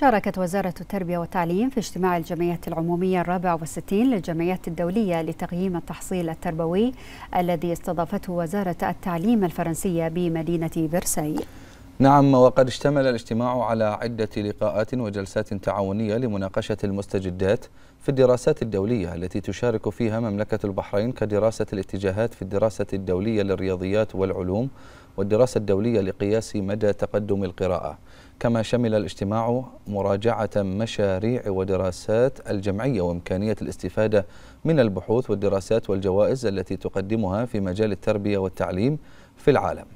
شاركت وزارة التربية والتعليم في اجتماع الجمعيات العمومية الرابع والستين للجمعيات الدولية لتقييم التحصيل التربوي الذي استضافته وزارة التعليم الفرنسية بمدينة برسي نعم وقد اشتمل الاجتماع على عدة لقاءات وجلسات تعاونية لمناقشة المستجدات في الدراسات الدولية التي تشارك فيها مملكة البحرين كدراسة الاتجاهات في الدراسة الدولية للرياضيات والعلوم والدراسة الدولية لقياس مدى تقدم القراءة كما شمل الاجتماع مراجعة مشاريع ودراسات الجمعية وإمكانية الاستفادة من البحوث والدراسات والجوائز التي تقدمها في مجال التربية والتعليم في العالم